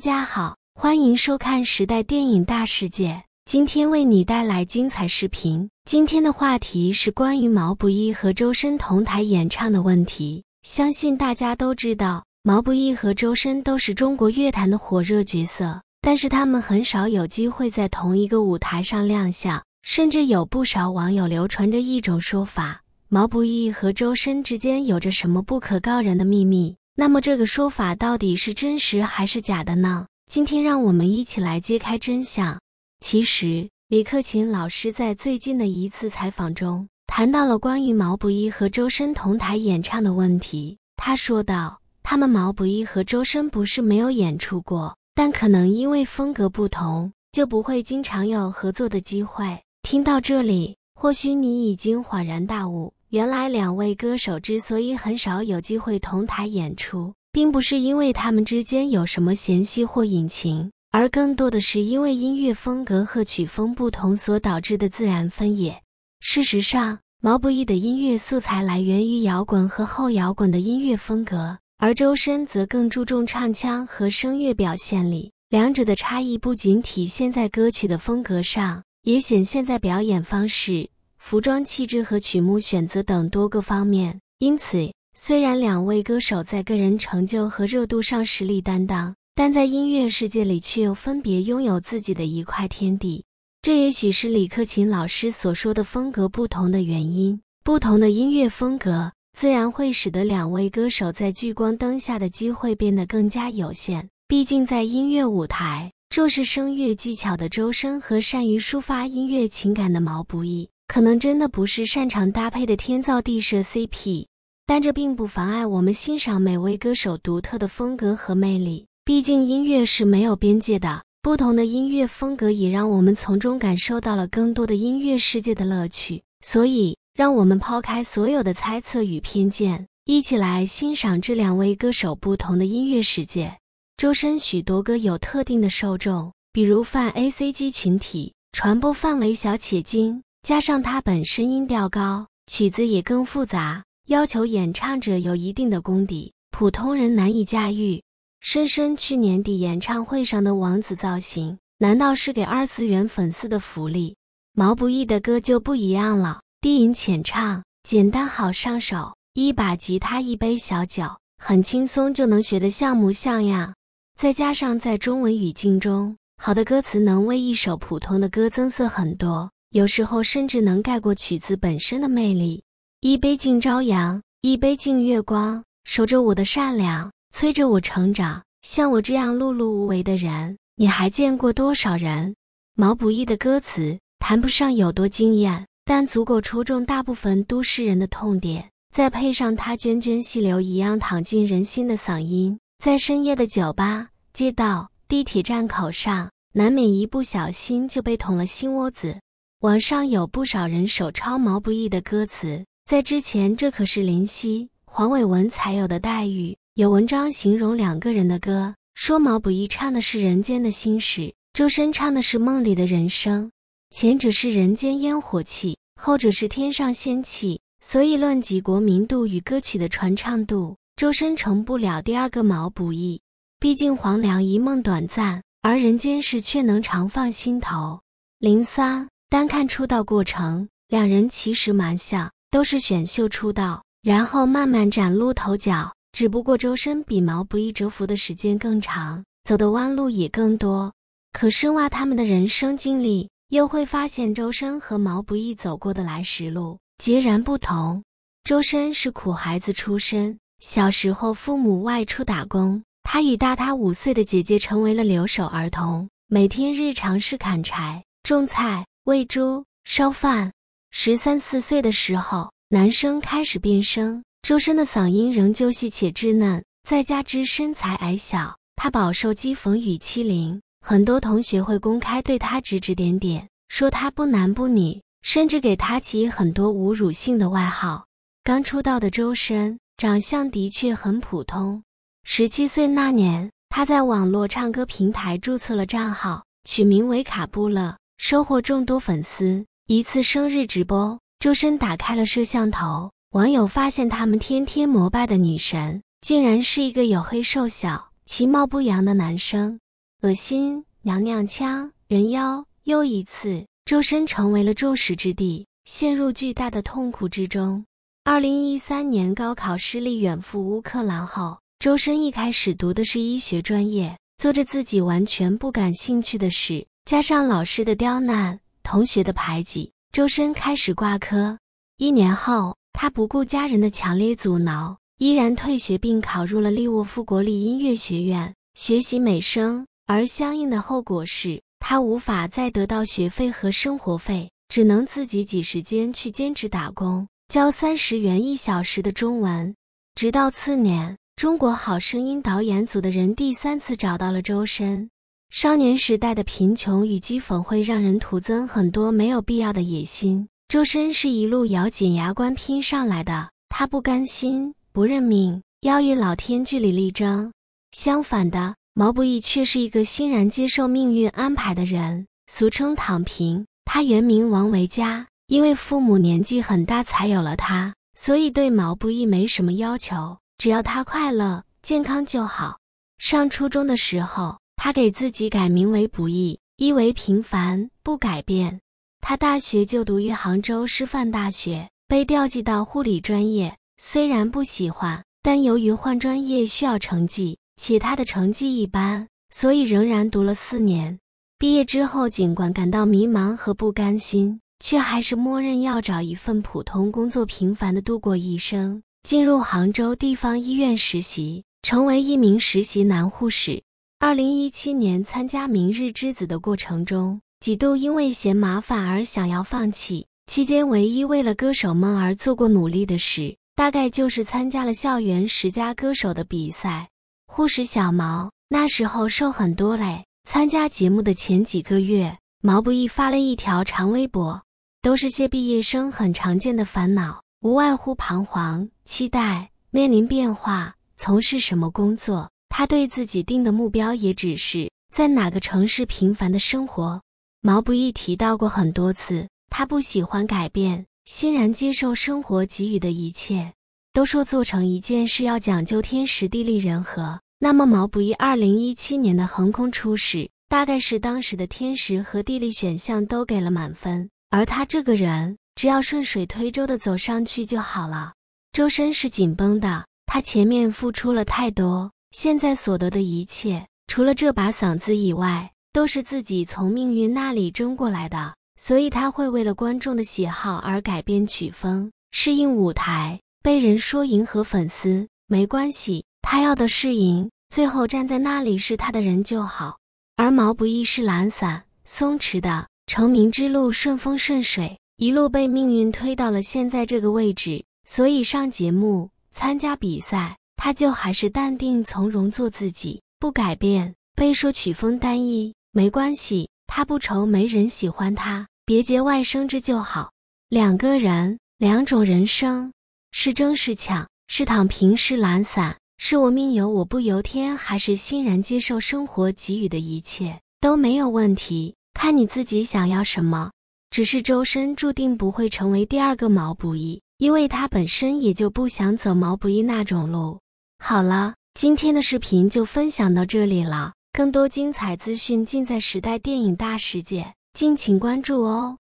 大家好，欢迎收看《时代电影大世界》，今天为你带来精彩视频。今天的话题是关于毛不易和周深同台演唱的问题。相信大家都知道，毛不易和周深都是中国乐坛的火热角色，但是他们很少有机会在同一个舞台上亮相，甚至有不少网友流传着一种说法：毛不易和周深之间有着什么不可告人的秘密。那么这个说法到底是真实还是假的呢？今天让我们一起来揭开真相。其实，李克勤老师在最近的一次采访中谈到了关于毛不易和周深同台演唱的问题。他说道：“他们毛不易和周深不是没有演出过，但可能因为风格不同，就不会经常有合作的机会。”听到这里，或许你已经恍然大悟。原来，两位歌手之所以很少有机会同台演出，并不是因为他们之间有什么嫌隙或隐情，而更多的是因为音乐风格和曲风不同所导致的自然分野。事实上，毛不易的音乐素材来源于摇滚和后摇滚的音乐风格，而周深则更注重唱腔和声乐表现力。两者的差异不仅体现在歌曲的风格上，也显现在表演方式。服装、气质和曲目选择等多个方面，因此虽然两位歌手在个人成就和热度上实力担当，但在音乐世界里却又分别拥有自己的一块天地。这也许是李克勤老师所说的风格不同的原因。不同的音乐风格，自然会使得两位歌手在聚光灯下的机会变得更加有限。毕竟，在音乐舞台，重视声乐技巧的周深和善于抒发音乐情感的毛不易。可能真的不是擅长搭配的天造地设 CP，但这并不妨碍我们欣赏每位歌手独特的风格和魅力。毕竟音乐是没有边界的，不同的音乐风格也让我们从中感受到了更多的音乐世界的乐趣。所以，让我们抛开所有的猜测与偏见，一起来欣赏这两位歌手不同的音乐世界。周深许多歌有特定的受众，比如泛 ACG 群体，传播范围小且精。加上它本身音调高，曲子也更复杂，要求演唱者有一定的功底，普通人难以驾驭。深深去年底演唱会上的王子造型，难道是给二次元粉丝的福利？毛不易的歌就不一样了，低吟浅唱，简单好上手，一把吉他，一杯小酒，很轻松就能学得像模像样。再加上在中文语境中，好的歌词能为一首普通的歌增色很多。有时候甚至能盖过曲子本身的魅力。一杯敬朝阳，一杯敬月光，守着我的善良，催着我成长。像我这样碌碌无为的人，你还见过多少人？毛不易的歌词谈不上有多惊艳，但足够戳中大部分都市人的痛点。再配上他涓涓细流一样淌进人心的嗓音，在深夜的酒吧、街道、地铁站口上，难免一不小心就被捅了心窝子。网上有不少人手抄毛不易的歌词，在之前这可是林夕、黄伟文才有的待遇。有文章形容两个人的歌，说毛不易唱的是人间的心事，周深唱的是梦里的人生。前者是人间烟火气，后者是天上仙气。所以论及国民度与歌曲的传唱度，周深成不了第二个毛不易。毕竟黄粱一梦短暂，而人间事却能长放心头。零三。单看出道过程，两人其实蛮像，都是选秀出道，然后慢慢崭露头角。只不过周深比毛不易蛰伏的时间更长，走的弯路也更多。可深挖他们的人生经历，又会发现周深和毛不易走过的来时路截然不同。周深是苦孩子出身，小时候父母外出打工，他与大他五岁的姐姐成为了留守儿童，每天日常是砍柴、种菜。喂猪、烧饭。十三四岁的时候，男生开始变声，周深的嗓音仍旧细且稚嫩，再加之身材矮小，他饱受讥讽与欺凌。很多同学会公开对他指指点点，说他不男不女，甚至给他起很多侮辱性的外号。刚出道的周深，长相的确很普通。十七岁那年，他在网络唱歌平台注册了账号，取名为卡布勒。收获众多粉丝一次生日直播，周深打开了摄像头，网友发现他们天天膜拜的女神，竟然是一个黝黑瘦小、其貌不扬的男生，恶心！娘娘腔，人妖！又一次，周深成为了众矢之的，陷入巨大的痛苦之中。二零一三年高考失利，远赴乌克兰后，周深一开始读的是医学专业，做着自己完全不感兴趣的事。加上老师的刁难，同学的排挤，周深开始挂科。一年后，他不顾家人的强烈阻挠，依然退学，并考入了利沃夫国立音乐学院学习美声。而相应的后果是他无法再得到学费和生活费，只能自己挤时间去兼职打工，交三十元一小时的中文。直到次年，中国好声音导演组的人第三次找到了周深。少年时代的贫穷与讥讽会让人徒增很多没有必要的野心。周深是一路咬紧牙关拼上来的，他不甘心，不认命，要与老天据理力争。相反的，毛不易却是一个欣然接受命运安排的人，俗称躺平。他原名王维嘉，因为父母年纪很大才有了他，所以对毛不易没什么要求，只要他快乐、健康就好。上初中的时候。他给自己改名为不易，意为平凡不改变。他大学就读于杭州师范大学，被调剂到护理专业，虽然不喜欢，但由于换专业需要成绩，且他的成绩一般，所以仍然读了四年。毕业之后，尽管感到迷茫和不甘心，却还是默认要找一份普通工作，平凡的度过一生。进入杭州地方医院实习，成为一名实习男护士。二零一七年参加《明日之子》的过程中，几度因为嫌麻烦而想要放弃。期间，唯一为了歌手梦而做过努力的事，大概就是参加了校园十佳歌手的比赛。护士小毛那时候瘦很多嘞。参加节目的前几个月，毛不易发了一条长微博，都是些毕业生很常见的烦恼，无外乎彷徨、期待、面临变化、从事什么工作。他对自己定的目标也只是在哪个城市平凡的生活。毛不易提到过很多次，他不喜欢改变，欣然接受生活给予的一切。都说做成一件事要讲究天时地利人和，那么毛不易二零一七年的横空出世，大概是当时的天时和地利选项都给了满分，而他这个人只要顺水推舟的走上去就好了。周身是紧绷的，他前面付出了太多。现在所得的一切，除了这把嗓子以外，都是自己从命运那里争过来的。所以他会为了观众的喜好而改变曲风，适应舞台。被人说迎合粉丝没关系，他要的是赢。最后站在那里是他的人就好。而毛不易是懒散、松弛的，成名之路顺风顺水，一路被命运推到了现在这个位置。所以上节目参加比赛。他就还是淡定从容做自己，不改变。被说曲风单一，没关系，他不愁没人喜欢他，别节外生枝就好。两个人，两种人生，是争是抢，是躺平是懒散，是我命由我不由天，还是欣然接受生活给予的一切都没有问题，看你自己想要什么。只是周深注定不会成为第二个毛不易，因为他本身也就不想走毛不易那种路。好了，今天的视频就分享到这里了。更多精彩资讯尽在《时代电影大世界》，敬请关注哦。